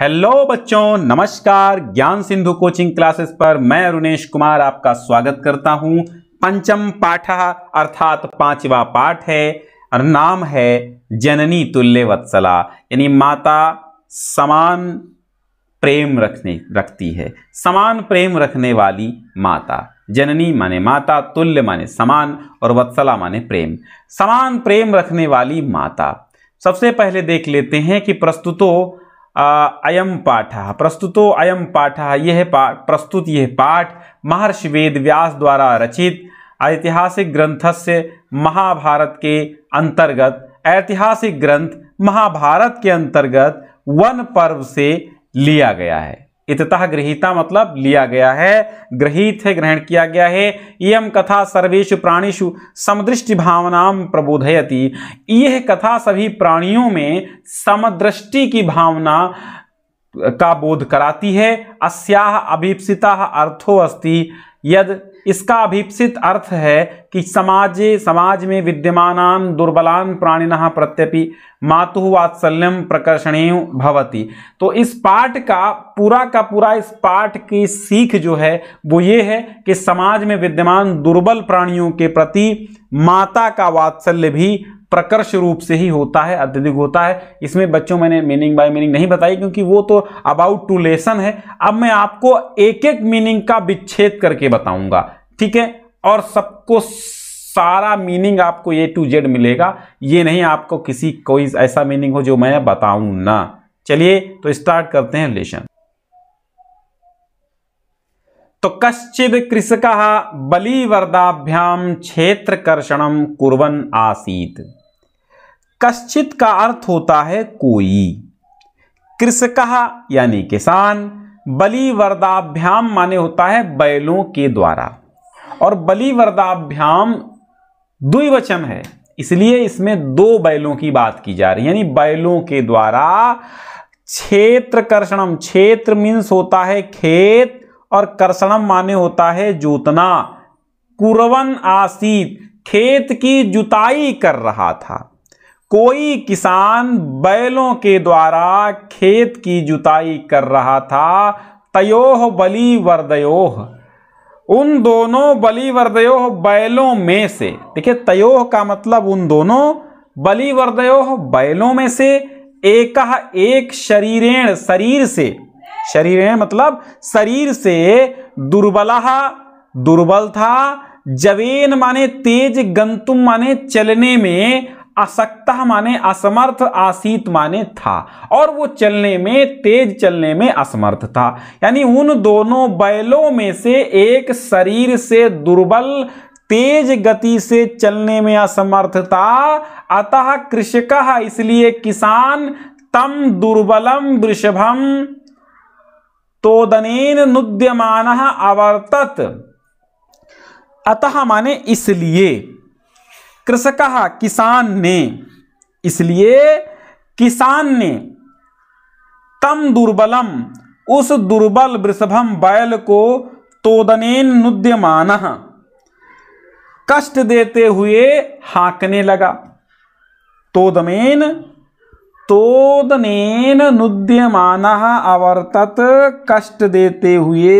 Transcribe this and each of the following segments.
hello बच्चों नमस्कार ज्ञान सिंधु कोचिंग क्लासेस पर मैं अरुणेश कुमार आपका स्वागत करता हूं पंचम पाठ अर्थात पांचवा पाठ है और नाम है जननी तुल्य वत्सला यानी माता समान प्रेम रखने रखती है समान प्रेम रखने वाली माता जननी माने माता तुल्य माने समान और वत्सला माने प्रेम समान प्रेम रखने वाली माता सबसे पहले देख लेते हैं कि प्रस्तुतों अयम पाठ प्रस्तुतो अयम पाठ यह पाठ प्रस्तुत यह पाठ महर्षि वेद व्यास द्वारा रचित ऐतिहासिक ग्रंथ से महाभारत के अंतर्गत ऐतिहासिक ग्रंथ महाभारत के अंतर्गत वन पर्व से लिया गया है इतः गृहिता मतलब लिया गया है ग्रहित है ग्रहण किया गया है इम कथा सर्वेशु प्राणीषु समदृष्टि भावनाम प्रबोधयति यह कथा सभी प्राणियों में समदृष्टि की भावना का बोध कराती है अस्या अभीप्सिता अर्थो अस्ति यद इसका अभिप्सित अर्थ है कि समाज समाज में विद्यमान दुर्बलान प्राणिन प्रत्यपि मातु वात्सल्यम प्रकर्षणीय भवती तो इस पाठ का पूरा का पूरा इस पाठ की सीख जो है वो ये है कि समाज में विद्यमान दुर्बल प्राणियों के प्रति माता का वात्सल्य भी प्रकर्ष रूप से ही होता है अत्यधिक होता है इसमें बच्चों मैंने मीनिंग बाय मीनिंग नहीं बताई क्योंकि वो तो अबाउट टू लेसन है अब मैं आपको एक एक मीनिंग का विच्छेद करके बताऊंगा ठीक है और सबको सारा मीनिंग आपको ए टू जेड मिलेगा ये नहीं आपको किसी कोई ऐसा मीनिंग हो जो मैं बताऊं ना चलिए तो स्टार्ट करते हैं लेसन तो कश्चिद कृषक बलिवरदाभ्याम क्षेत्रकर्षण कुरन आसीत कश्चित का अर्थ होता है कोई कृषक यानी किसान बलि वरदाभ्याम माने होता है बैलों के द्वारा और बलि वरदाभ्याम द्विवचन है इसलिए इसमें दो बैलों की बात की जा रही है यानी बैलों के द्वारा क्षेत्र कर्षणम क्षेत्र मीन्स होता है खेत और कर्षणम माने होता है जोतना कुरवन आसीत खेत की जुताई कर रहा था कोई किसान बैलों के द्वारा खेत की जुताई कर रहा था तयोह बलिवरदयोह वर्दयोह उन दोनों बली वर्दयोह बैलों में से देखिए तयोह का मतलब उन दोनों बलिवरदयोह वर्दयोह बैलों में से एक एक शरीरेण शरीर से शरीरेण मतलब शरीर से दुर्बला दुर्बल था जवेन माने तेज गंतुम माने चलने में असक्ता माने असमर्थ आसीत माने था और वो चलने में तेज चलने में असमर्थ था यानी उन दोनों बैलों में से एक शरीर से दुर्बल तेज गति से चलने में असमर्थ था अतः कृषक इसलिए किसान तम दुर्बलम वृषभम तोदनेन नुद्यमान अवर्तत अतः माने इसलिए कृषक किसान ने इसलिए किसान ने तम दुर्बलम उस दुर्बल वृषभम बैल को तोदनेन नुद्यमान कष्ट देते हुए हाकने लगा तोदमेन तोदनेन नुद्यमान अवर्तत कष्ट देते हुए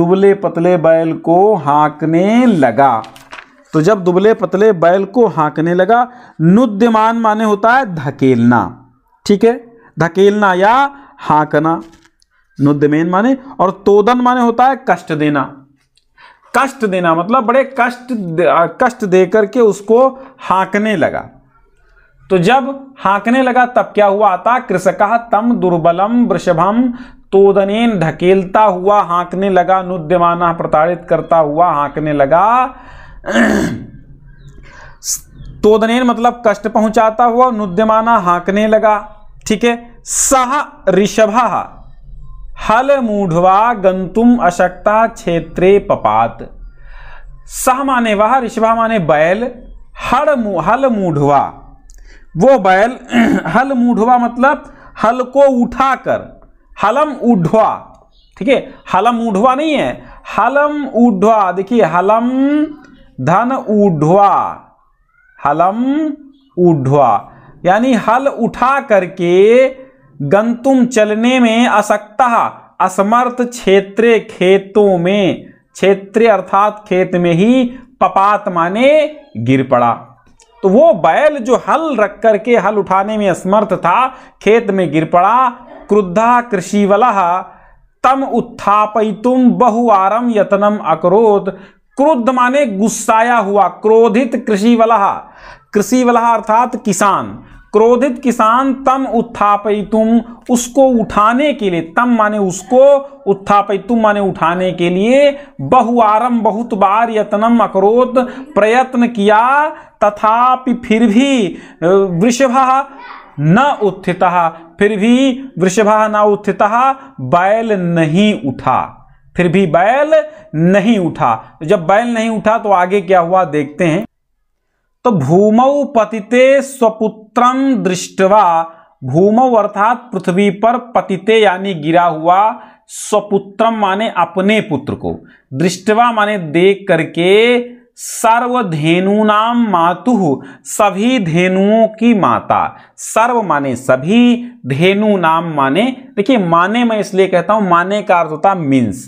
दुबले पतले बैल को हाकने लगा तो जब दुबले पतले बैल को हाँकने लगा नुद्यमान माने होता है धकेलना ठीक है धकेलना या हाँकना नुद्यमेन माने और तोदन माने होता है कष्ट देना कष्ट देना मतलब बड़े कष्ट कष्ट दे करके उसको हाँकने लगा तो जब हाँकने लगा तब क्या हुआ आता कृषक तम दुर्बलम वृषभम तोदनेन धकेलता हुआ हाँकने लगा नुद्यमाना प्रताड़ित करता हुआ हाँकने लगा तोदनेन मतलब कष्ट पहुंचाता हुआ नुद्यमाना हाँकने लगा ठीक है सह ऋषभ हल मूढ़वा गंतुम अशक्ता क्षेत्रे पपात सह माने वह ऋषभा माने बैल हल मु, हल मूढ़वा वो बैल हल मूढ़वा मतलब हल को उठाकर हलम उढ़वा ठीक है हलम उढ़वा नहीं है हलम उढ़वा देखिए हलम धन ऊढ़वा हलम ऊढ़वा यानी हल उठा करके गंतुम चलने में असक्ता असमर्थ क्षेत्र खेतों में क्षेत्र अर्थात खेत में ही पपात माने गिर पड़ा तो वो बैल जो हल रख करके हल उठाने में असमर्थ था खेत में गिर पड़ा क्रुद्धा वाला तम उत्थापयितुम बहुवारम यतनम अकरोत क्रोध माने गुस्साया हुआ क्रोधित कृषि वलहा कृषि वलहा अर्थात किसान क्रोधित किसान तम तुम उसको उठाने के लिए तम माने उसको तुम माने उठाने के लिए बहुआरम बहुत बार यत्नम अक्रोत प्रयत्न किया तथापि फिर भी वृषभ न उत्थिता फिर भी वृषभ न उत्थिता बैल नहीं उठा फिर भी बैल नहीं उठा तो जब बैल नहीं उठा तो आगे क्या हुआ देखते हैं तो भूमौ पतिते स्वपुत्रम दृष्टवा भूमौ अर्थात पृथ्वी पर पतिते यानी गिरा हुआ स्वपुत्रम माने अपने पुत्र को दृष्टवा माने देख करके सर्वधेनु नाम मातु सभी धेनुओं की माता सर्व माने सभी धेनु नाम माने देखिए माने मैं इसलिए कहता हूं माने का अर्थ होता मीन्स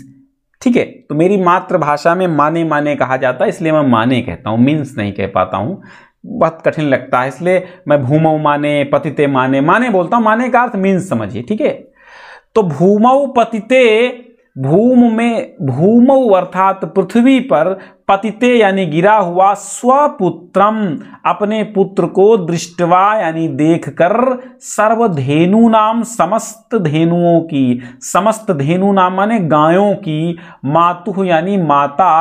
ठीक है तो मेरी मातृभाषा में माने माने कहा जाता है इसलिए मैं माने कहता हूँ मीन्स नहीं कह पाता हूँ बहुत कठिन लगता है इसलिए मैं भूमौ माने पतिते माने माने बोलता हूँ माने का अर्थ मीन्स समझिए ठीक है तो भूमौ पतिते भूम में भूमौ अर्थात पृथ्वी पर पतिते यानी गिरा हुआ स्वपुत्रम अपने पुत्र को दृष्टवा यानी देखकर सर्वधेनु नाम समस्त धेनुओं की समस्त धेनु नाम माने गायों की मातु यानी माता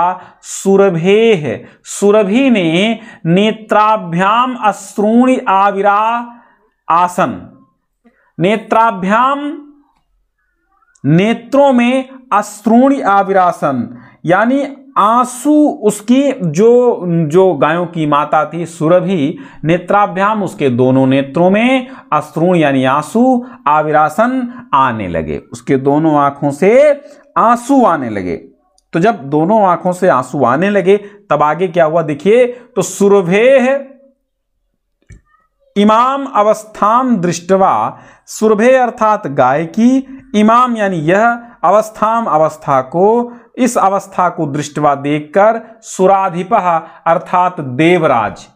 सुरभे है सुरभि ने नेत्राभ्याम अश्रूणी आविरा आसन नेत्राभ्याम नेत्रों में अश्रूणी आविरासन यानी आंसू उसकी जो जो गायों की माता थी सुरभि नेत्राभ्याम उसके दोनों नेत्रों में अश्रूण यानी आंसू आविरासन आने लगे उसके दोनों आंखों से आंसू आने लगे तो जब दोनों आंखों से आंसू आने लगे तब आगे क्या हुआ देखिए तो सुरभे इमाम अवस्थाम दृष्टवा सुरभे अर्थात गाय की इमाम यानी यह अवस्थाम अवस्था को इस अवस्था को दृष्टवा देखकर सुराधिप अर्थात देवराज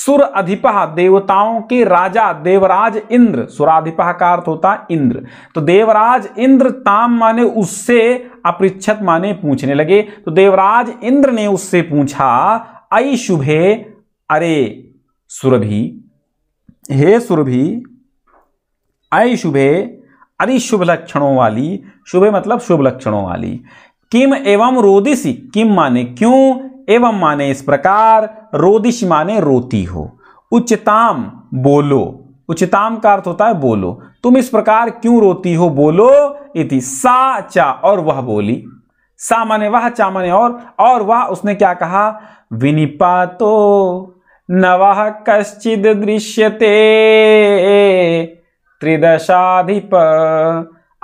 सुर अधिप देवताओं के राजा देवराज इंद्र सुराधिप का अर्थ होता इंद्र तो देवराज इंद्र ताम माने उससे अपृक्षत माने पूछने लगे तो देवराज इंद्र ने उससे पूछा अई शुभे अरे सुरभि हे सुरभि अय शुभे अरिशुभ लक्षणों वाली शुभे मतलब शुभ लक्षणों वाली किम एवं रोदिशी किम माने क्यों एवं माने इस प्रकार रोदिश माने रोती हो उच्चताम बोलो उच्चताम का अर्थ होता है बोलो तुम इस प्रकार क्यों रोती हो बोलो इति सा चा और वह बोली सा माने वह चा माने और और वह उसने क्या कहा विनिपा न वह कश्चिद दृश्यते त्रिदशाधिप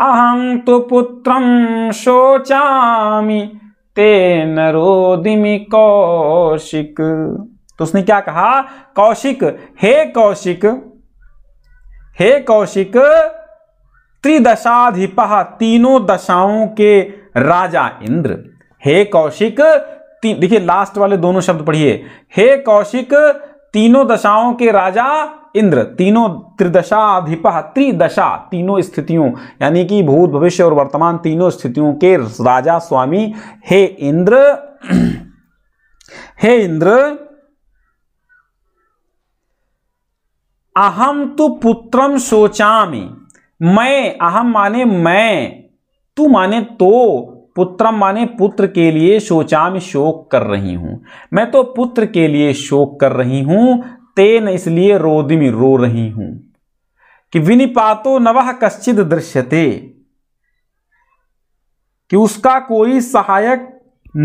अहं तु पुत्रं शोचामि तेन रोदिमि कौशिक तो उसने क्या कहा कौशिक हे कौशिक हे कौशिक त्रिदशाधिप तीनों दशाओं के राजा इंद्र हे कौशिक देखिए लास्ट वाले दोनों शब्द पढ़िए हे कौशिक तीनों दशाओं के राजा इंद्र तीनों त्रिदशाधिप त्रिदशा तीनों स्थितियों यानी कि भूत भविष्य और वर्तमान तीनों स्थितियों के राजा स्वामी हे इंद्र हे इंद्र अहम तु पुत्रम सोचामी मैं अहम माने मैं तू माने तो पुत्रम माने पुत्र के लिए शोचाम शोक कर रही हूं मैं तो पुत्र के लिए शोक कर रही हूं तेन इसलिए रोदिमी रो रही हूं कि विनिपातो नवह कश्चित दृश्यते कि उसका कोई सहायक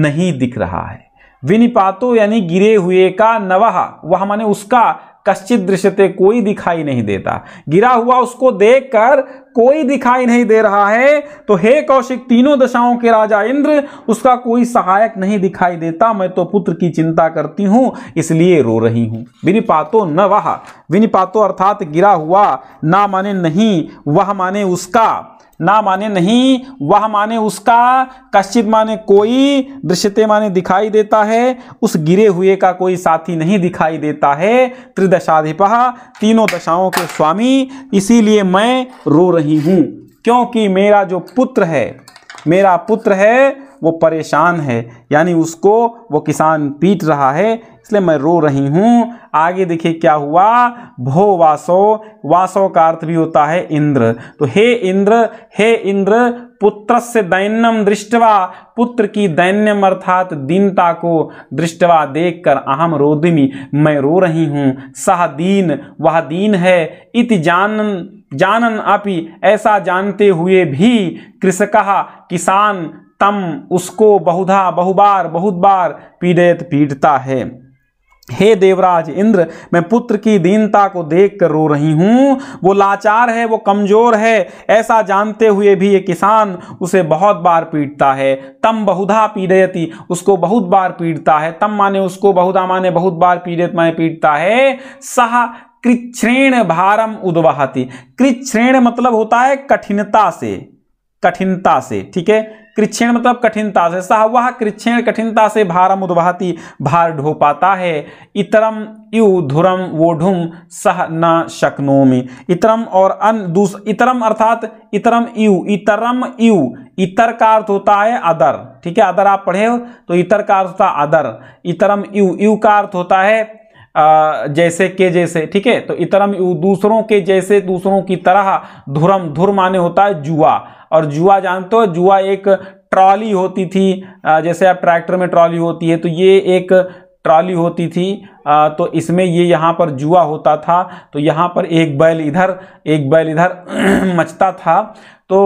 नहीं दिख रहा है विनिपातो यानी गिरे हुए का नवह वह माने उसका कश्चित दृश्यते कोई दिखाई नहीं देता गिरा हुआ उसको देखकर कोई दिखाई नहीं दे रहा है तो हे कौशिक तीनों दशाओं के राजा इंद्र उसका कोई सहायक नहीं दिखाई देता मैं तो पुत्र की चिंता करती हूँ इसलिए रो रही हूँ विनिपातो न वह विनिपातो अर्थात गिरा हुआ ना माने नहीं वह माने उसका ना माने नहीं वह माने उसका कश्चित माने कोई दृश्यते माने दिखाई देता है उस गिरे हुए का कोई साथी नहीं दिखाई देता है त्रिदशाधिप तीनों दशाओं के स्वामी इसीलिए मैं रो रही हूँ क्योंकि मेरा जो पुत्र है मेरा पुत्र है वो परेशान है यानी उसको वो किसान पीट रहा है इसलिए मैं रो रही हूँ आगे देखिए क्या हुआ भो वासो वासो का अर्थ भी होता है इंद्र तो हे इंद्र हे इंद्र पुत्र से दैन्यम दृष्टवा पुत्र की दैन्यम अर्थात दीनता को दृष्टवा देखकर अहम रोदिमी मैं रो रही हूँ सह दीन वह दीन है इति जानन जानन अपि ऐसा जानते हुए भी कृषक किसान तम उसको बहुधा बहुबार बहुत बार पीड़ित पीड़ता है हे देवराज इंद्र मैं पुत्र की दीनता को देख कर रो रही हूँ वो लाचार है वो कमज़ोर है ऐसा जानते हुए भी ये किसान उसे बहुत बार पीटता है तम बहुधा पीड़यती उसको बहुत बार पीटता है तम माने उसको बहुधा माने बहुत बार पीड़ित माने पीटता है सह कृच्छ्रेण भारम उद्वाहती कृच्छ्रेण मतलब होता है कठिनता से कठिनता से ठीक है कृच्छेण मतलब कठिनता से सह वह कृच्छेण कठिनता से भारम उद्भाति भार ढो पाता है इतरम यु धुरम वोढुम सह न शक्नोमी इतरम और अन दूस इतरम अर्थात इतरम यु इतरम यु इतर का अर्थ होता है अदर ठीक है अदर आप पढ़े हो तो इतर का अर्थ होता है अदर इतरम यु यु का अर्थ होता है जैसे के जैसे ठीक है तो इतरम दूसरों के जैसे दूसरों की तरह धुरम धुर माने होता है जुआ और जुआ जानते हो जुआ एक ट्रॉली होती थी जैसे आप ट्रैक्टर में ट्रॉली होती है तो ये एक ट्रॉली होती थी तो इसमें ये यहाँ पर जुआ होता था तो यहाँ पर एक बैल इधर एक बैल इधर मचता था तो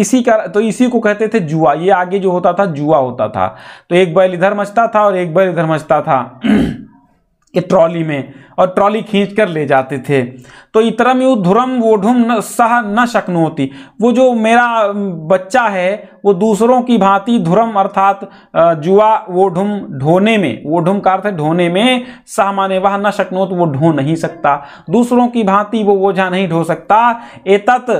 इसी का तो इसी को कहते थे जुआ ये आगे जो होता था जुआ होता था तो एक बैल इधर मचता था और एक बैल इधर मचता था ये ट्रॉली में और ट्रॉली खींच कर ले जाते थे तो इतरम यू धुरम वोढुम न सह न शक्न होती वो जो मेरा बच्चा है वो दूसरों की भांति धुरम अर्थात जुआ वोढुम ढोने में वोढुम का अर्थ है ढोने में सह माने वह न तो वो ढो नहीं सकता दूसरों की भांति वो जहाँ नहीं ढो सकता एतत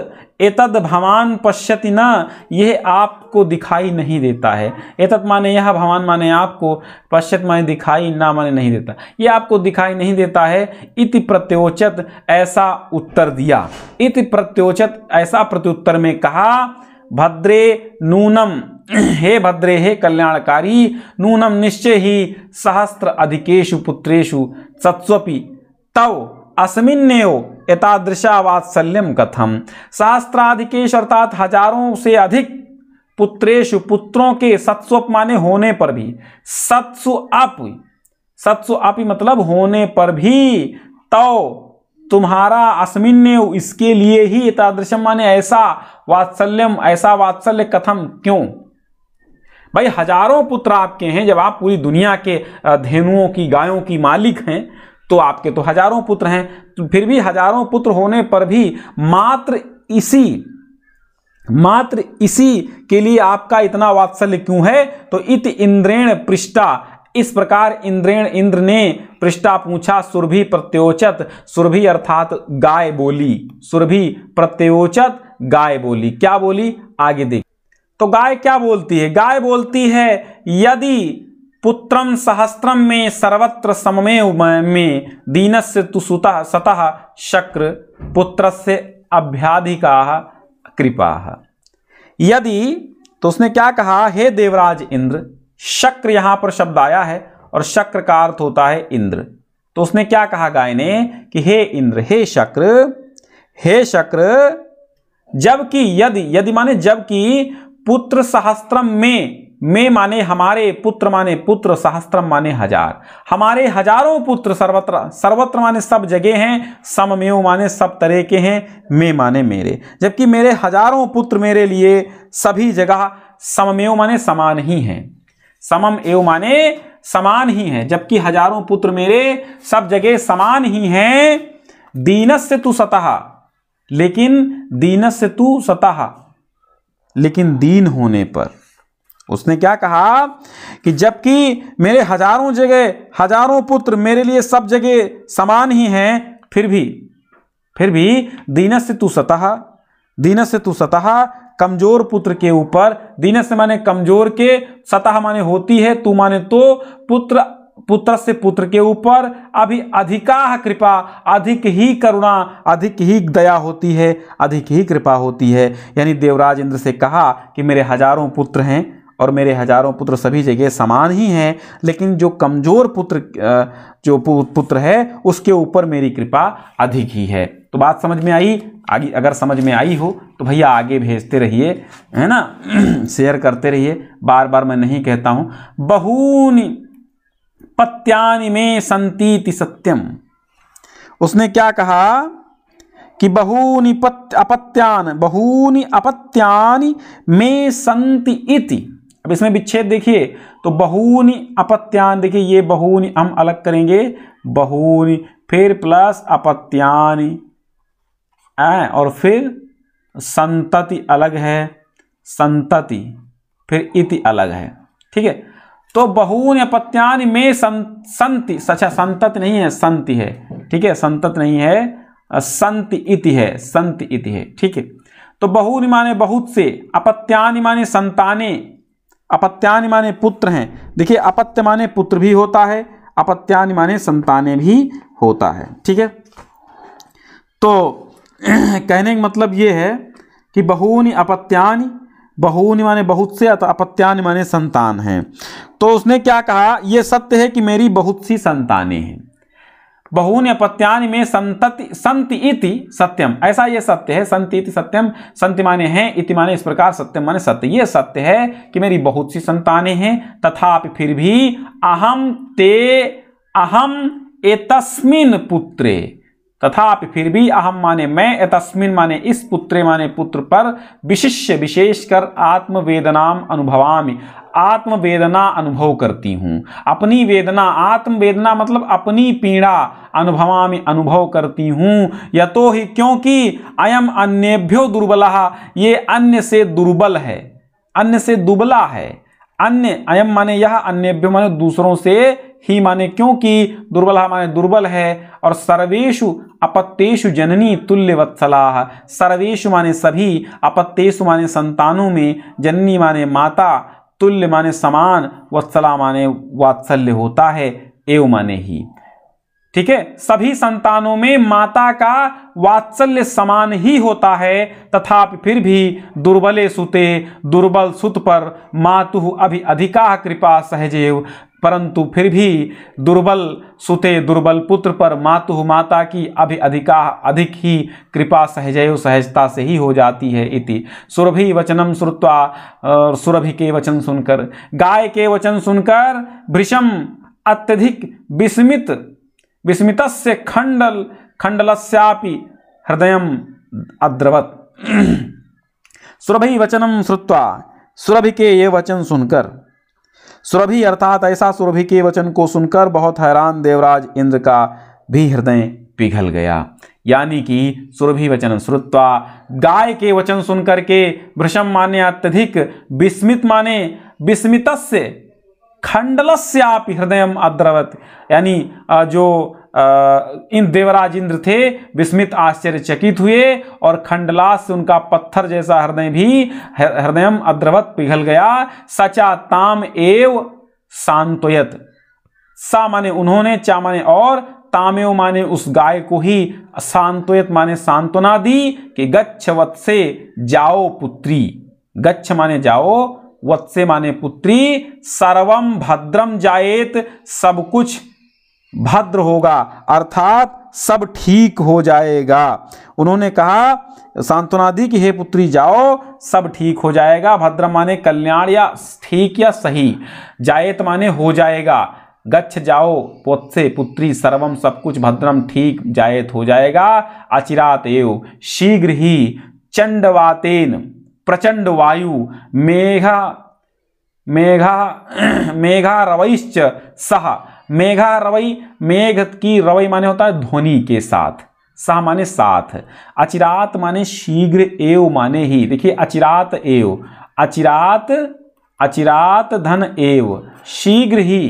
एतद भवान पश्यति न यह आपको दिखाई नहीं देता है एतत माने यह भवान माने आपको पश्यत माने दिखाई ना माने नहीं देता यह आपको दिखाई नहीं देता होता है इति प्रत्योचत ऐसा उत्तर दिया इति प्रत्योचत ऐसा प्रत्युत्तर में कहा भद्रे नूनम हे भद्रे हे कल्याणकारी नूनम निश्चय ही सहस्त्र अधिकेशु पुत्रेशु सत्स्वपि तव अस्मिन्नेव एतादृशा वात्सल्यम कथम सहस्त्राधिकेश अर्थात हजारों से अधिक पुत्रेशु पुत्रों के सत्स्वप माने होने पर भी सत्सु अप सत्सु अपि मतलब होने पर भी तो तुम्हारा अस्मिन्य इसके लिए ही तादृशम माने ऐसा वात्सल्यम ऐसा वात्सल्य कथम क्यों भाई हजारों पुत्र आपके हैं जब आप पूरी दुनिया के धेनुओं की गायों की मालिक हैं तो आपके तो हजारों पुत्र हैं तो फिर भी हजारों पुत्र होने पर भी मात्र इसी मात्र इसी के लिए आपका इतना वात्सल्य क्यों है तो इत इंद्रेण पृष्ठा इस प्रकार इंद्रेण इंद्र ने पृष्ठा पूछा सुरभि प्रत्योचत सुरभि अर्थात गाय बोली सुरभि प्रत्योचत गाय बोली क्या बोली आगे देख तो गाय क्या बोलती है गाय बोलती है यदि पुत्रम सहस्त्रम में सर्वत्र सममे में दीनस्य तुसुतः सतः शक्र से अभ्याधिका कृपा यदि तो उसने क्या कहा हे देवराज इंद्र शक्र यहां पर शब्द आया है और शक्र का अर्थ होता है इंद्र तो उसने क्या कहा गाय ने कि हे इंद्र हे शक्र हे शक्र जबकि यदि यदि माने जबकि पुत्र सहस्त्रम में में माने हमारे पुत्र माने पुत्र सहस्त्रम माने हजार हमारे हजारों पुत्र सर्वत्र सर्वत्र माने सब जगह हैं सममेव माने सब तरह के हैं मे माने मेरे जबकि मेरे हजारों पुत्र मेरे लिए सभी जगह सममेव माने समान ही हैं समम एव माने समान ही है जबकि हजारों पुत्र मेरे सब जगह समान ही हैं दीनस से तू सतह लेकिन दीनस से तू सतह लेकिन दीन होने पर उसने क्या कहा कि जबकि मेरे हजारों जगह हजारों पुत्र मेरे लिए सब जगह समान ही हैं फिर भी फिर भी दीनस से तू सतह दीनस से तू सतह कमजोर पुत्र के ऊपर दीनस माने कमजोर के सतह माने होती है तू माने तो पुत्र पुत्र से पुत्र के ऊपर अभी अधिका कृपा अधिक ही करुणा अधिक ही दया होती है अधिक ही कृपा होती है यानी देवराज इंद्र से कहा कि मेरे हजारों पुत्र हैं और मेरे हजारों पुत्र सभी जगह समान ही हैं लेकिन जो कमज़ोर पुत्र जो पुत्र है उसके ऊपर मेरी कृपा अधिक ही है तो बात समझ में आई आगे अगर समझ में आई हो तो भैया आगे भेजते रहिए है ना शेयर करते रहिए बार बार मैं नहीं कहता हूँ बहूनि पत्यानि में संतीति सत्यम उसने क्या कहा कि बहूनि पत्य अपत्यान बहूनि अपत्यानि में संति इति अब इसमें विच्छेद देखिए तो बहूनि अपत्यान देखिए ये बहूनि हम अलग करेंगे बहूनि फिर प्लस अपत्यानि ऐ और फिर संतति अलग है संतति फिर इति अलग है ठीक है तो बहून या पत्यान में सं, संति सचा संतत नहीं है संति है ठीक है संतत नहीं है संति इति है संति इति है ठीक है तो बहून माने बहुत से अपत्यान माने संताने अपत्यान माने पुत्र हैं देखिए अपत्य माने पुत्र भी होता है अपत्यान माने संताने भी होता है ठीक है तो कहने का मतलब ये है कि बहूनि अपत्यान बहूनि माने बहुत से अपत्यान माने संतान हैं तो उसने क्या कहा यह सत्य है कि मेरी बहुत सी संतानें हैं बहून अपत्यान में संतति संति इति सत्यम ऐसा ये सत्य है संति इति सत्यम संति माने हैं इति माने इस प्रकार सत्यम माने सत्य ये सत्य है कि मेरी बहुत सी संतानें हैं तथापि फिर भी अहम ते अहम एतस्मिन पुत्रे तथापि फिर भी अहम माने मैं तस्मिन माने इस पुत्रे माने पुत्र पर विशिष्य विशेषकर आत्मवेदनाम अनुभवामी आत्मवेदना अनुभव करती हूँ अपनी वेदना आत्मवेदना मतलब अपनी पीड़ा अनुभवामी अनुभव करती हूँ या तो ही क्योंकि अयम अन्यभ्यो दुर्बला ये अन्य से दुर्बल है अन्य से दुबला है अन्य अयम माने यह अन्यभ्य माने दूसरों से ही माने क्योंकि दुर्बल हाँ माने दुर्बल है और सर्वेशु अपत्येशु जननी तुल्य वत्सलाह सर्वेशु माने सभी अपत्येशु माने संतानों में जननी माने माता तुल्य माने समान वत्सला माने वात्सल्य होता है एव माने ही ठीक है सभी संतानों में माता का वात्सल्य समान ही होता है तथापि फिर भी दुर्बले सुते दुर्बल सुत पर मातु अभि अधिका कृपा सहजेव परंतु फिर भी दुर्बल सुते दुर्बल पुत्र पर मातु माता की अभि अधिका अधिक ही कृपा सहजय सहजता से ही हो जाती है इति सुरभि वचनम श्रुत्वा सुरभि के वचन सुनकर गाय के वचन सुनकर वृषम अत्यधिक विस्मित विस्मित से खंडल खंडलस्यापि हृदय अद्रवत सुरभि वचनम श्रुत्वा सुरभि के ये वचन सुनकर सुरभि अर्थात ऐसा सुरभि के वचन को सुनकर बहुत हैरान देवराज इंद्र का भी हृदय पिघल गया यानी कि सुरभि वचन श्रुत्वा गाय के वचन सुनकर के भृषम माने अत्यधिक विस्मित माने विस्मित से खंडलस्यापि हृदय अद्रवत यानी जो इन देवराज इंद्र थे विस्मित आश्चर्यचकित हुए और खंडलास से उनका पत्थर जैसा हृदय भी हृदय अद्रवत पिघल गया सचा ताम एव सांतोयत सा माने उन्होंने चा माने और तामेव माने उस गाय को ही सांतोयत माने सांत्वना दी कि गच्छ से जाओ पुत्री गच्छ माने जाओ वत्से माने पुत्री सर्वम भद्रम जाएत सब कुछ भद्र होगा अर्थात सब ठीक हो जाएगा उन्होंने कहा सांत्वनादि की कि हे पुत्री जाओ सब ठीक हो जाएगा भद्र माने कल्याण या ठीक या सही जायत माने हो जाएगा गच्छ जाओ पोत्से पुत्री सर्वम सब कुछ भद्रम ठीक जायत हो जाएगा अचिरात एव शीघ्र ही चंडवातेन प्रचंड वायु मेघा मेघा मेघा रवैश्च सह मेघा रवई मेघ की रवई माने होता है ध्वनि के साथ सह माने साथ अचिरात माने शीघ्र एव माने ही देखिए अचिरात एव अचिरात अचिरात धन एव शीघ्र ही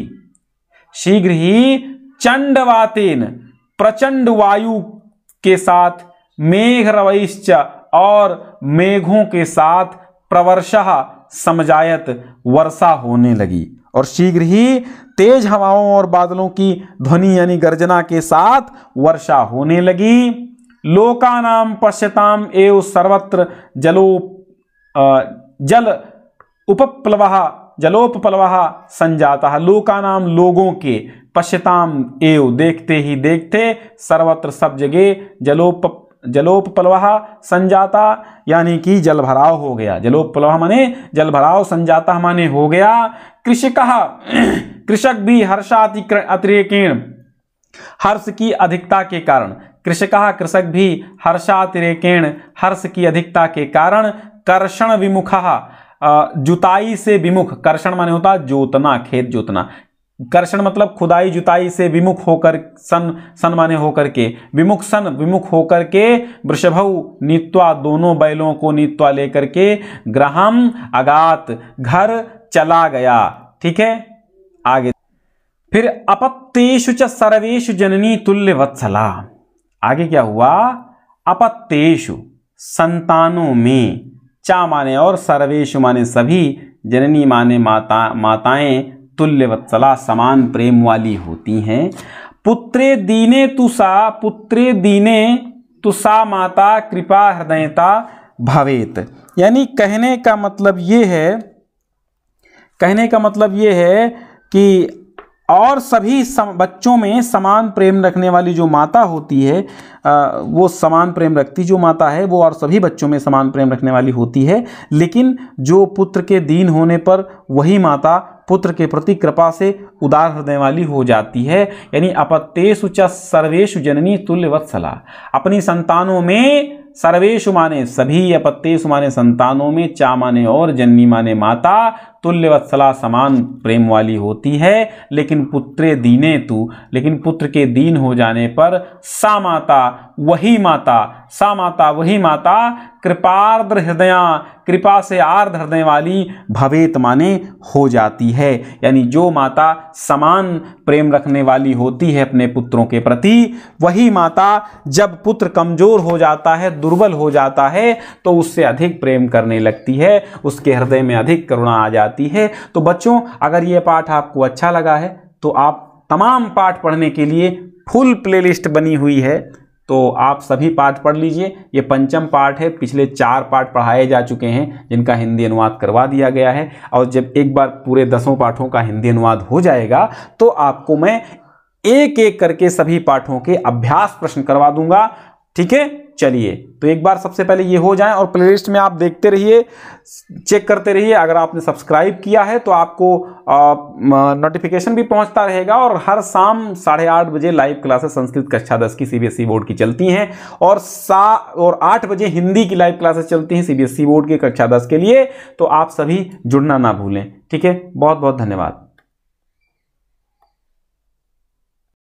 शीघ्र ही चंडवातेन प्रचंड वायु के साथ मेघ रवैश्च और मेघों के साथ प्रवर्षा समझायत वर्षा होने लगी और शीघ्र ही तेज हवाओं और बादलों की ध्वनि यानी गर्जना के साथ वर्षा होने लगी लोकानाम पश्यताम एव सर्वत्र जलो जल उपप्लव जलोपलवा संजाता लोकानाम लोगों के पश्यताम एव देखते ही देखते सर्वत्र सब जगह जलोप जलोपप्लवः संजाता यानी कि जल भराव हो गया जलोपप्लव माने जल भराव संजाता माने हो गया कृषक कृषक भी हर्षाति अतिरेकेण हर्ष की अधिकता के कारण कृषक कृषक भी हर्षातिरेकेण हर्ष की अधिकता के कारण कर्षण विमुख जुताई से विमुख कर्षण माने होता जोतना खेत जोतना कर्षण मतलब खुदाई जुताई से विमुख होकर सन सन माने होकर के विमुख सन विमुख होकर के वृषभ नित्वा दोनों बैलों को नित्वा लेकर के ग्रहम अगात घर चला गया ठीक है आगे फिर अपत्येशु च सर्वेशु जननी तुल्य वत्सला आगे क्या हुआ अपत्येशु संतानों में चा माने और सर्वेशु माने सभी जननी माने माता माताएं तुल्य वत्सला समान प्रेम वाली होती हैं पुत्रे दीने तुषा पुत्रे दीने तुषा माता कृपा हृदयता भवेत यानी कहने का मतलब ये है कहने का मतलब ये है कि और सभी सम, बच्चों में समान प्रेम रखने वाली जो माता होती है आ, वो समान प्रेम रखती जो माता है वो और सभी बच्चों में समान प्रेम रखने वाली होती है लेकिन जो पुत्र के दीन होने पर वही माता पुत्र के प्रति कृपा से उदार हृदय वाली हो जाती है यानी अपत्येशु च सर्वेशु जननी तुल्य वत्सला अपनी संतानों में सर्वेशु माने सभी अपत्येशु माने संतानों में चा माने और जननी माने माता तुल्य तुल्यवत्सला समान प्रेम वाली होती है लेकिन पुत्रे दीने तू लेकिन पुत्र के दीन हो जाने पर सा माता वही माता सा माता वही माता कृपार्द्र हृदया कृपा से आर्द्र हृदय वाली भवेत माने हो जाती है यानी जो माता समान प्रेम रखने वाली होती है अपने पुत्रों के प्रति वही माता जब पुत्र कमज़ोर हो जाता है दुर्बल हो जाता है तो उससे अधिक प्रेम करने लगती है उसके हृदय में अधिक करुणा आ जाती जाती है तो बच्चों अगर ये पाठ आपको अच्छा लगा है तो आप तमाम पाठ पढ़ने के लिए फुल प्लेलिस्ट बनी हुई है तो आप सभी पाठ पढ़ लीजिए ये पंचम पाठ है पिछले चार पाठ पढ़ाए जा चुके हैं जिनका हिंदी अनुवाद करवा दिया गया है और जब एक बार पूरे दसों पाठों का हिंदी अनुवाद हो जाएगा तो आपको मैं एक एक करके सभी पाठों के अभ्यास प्रश्न करवा दूंगा ठीक है चलिए तो एक बार सबसे पहले ये हो जाए और प्लेलिस्ट में आप देखते रहिए चेक करते रहिए अगर आपने सब्सक्राइब किया है तो आपको नोटिफिकेशन भी पहुंचता रहेगा और हर शाम साढ़े आठ बजे लाइव क्लासेस संस्कृत कक्षा दस की सीबीएसई बोर्ड e की चलती हैं और सा और आठ बजे हिंदी की लाइव क्लासेस चलती हैं सीबीएसई बोर्ड की कक्षा दस के लिए तो आप सभी जुड़ना ना भूलें ठीक है बहुत बहुत धन्यवाद